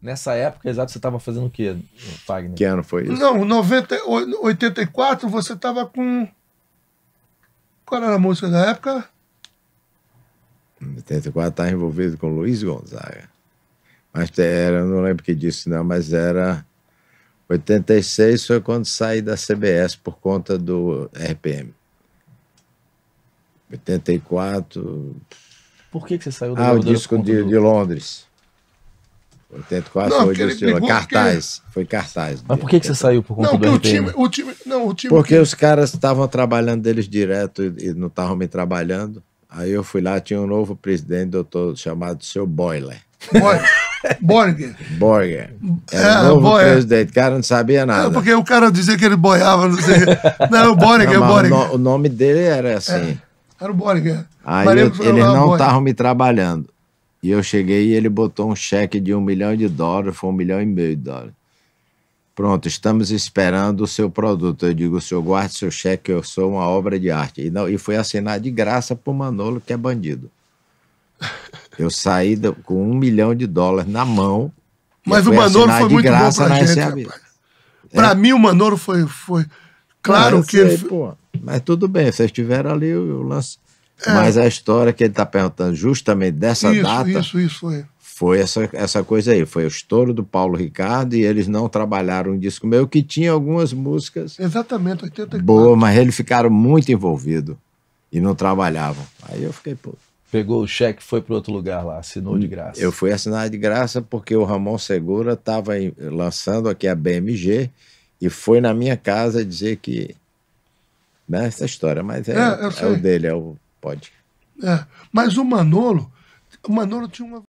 Nessa época, exato, você estava fazendo o quê, Fagner? Que ano foi isso? Não, 90, 84 você estava com. Qual era a música da época? 84 estava tá envolvido com Luiz Gonzaga. Mas era, eu não lembro que disse não, mas era. 86 foi quando saí da CBS por conta do RPM. 84. Por que, que você saiu da Ah, o disco de, do... de Londres não, foi do Silva. cartaz. Porque... Foi cartaz. Mas por que, que você saiu por conta não, do Time, né? o time, não, o time porque que... os caras estavam trabalhando deles direto e, e não estavam me trabalhando. Aí eu fui lá, tinha um novo presidente, doutor, chamado Seu Boiler. Boiler. Borger. Borger. Era é, o novo boia. presidente. O cara não sabia nada. É porque o cara dizia que ele boiava, não sei. não, o Borger, não, é o Borger. O, no, o nome dele era assim. É, era o Borger. Aí eu, eles não estavam me trabalhando. E eu cheguei e ele botou um cheque de um milhão de dólares, foi um milhão e meio de dólares. Pronto, estamos esperando o seu produto. Eu digo, o senhor guarde seu cheque, eu sou uma obra de arte. E, não, e foi assinado de graça por Manolo, que é bandido. Eu saí do, com um milhão de dólares na mão. Mas o Manolo foi muito bom para gente, para É. mim, o Manolo foi... foi... Claro não, que... Sei, ele... pô, mas tudo bem, vocês tiveram ali o lance... É. Mas a história que ele está perguntando justamente dessa isso, data. Isso, isso foi. Foi essa, essa coisa aí, foi o estouro do Paulo Ricardo e eles não trabalharam um disco meu que tinha algumas músicas. Exatamente, 84. Boa, mas eles ficaram muito envolvidos e não trabalhavam. Aí eu fiquei Pegou o cheque, e foi para outro lugar lá, assinou de graça. Eu fui assinar de graça porque o Ramon Segura estava lançando aqui a BMG e foi na minha casa dizer que. Né, essa história, mas é, é, é o dele, é o Pode. É, mas o Manolo, o Manolo tinha uma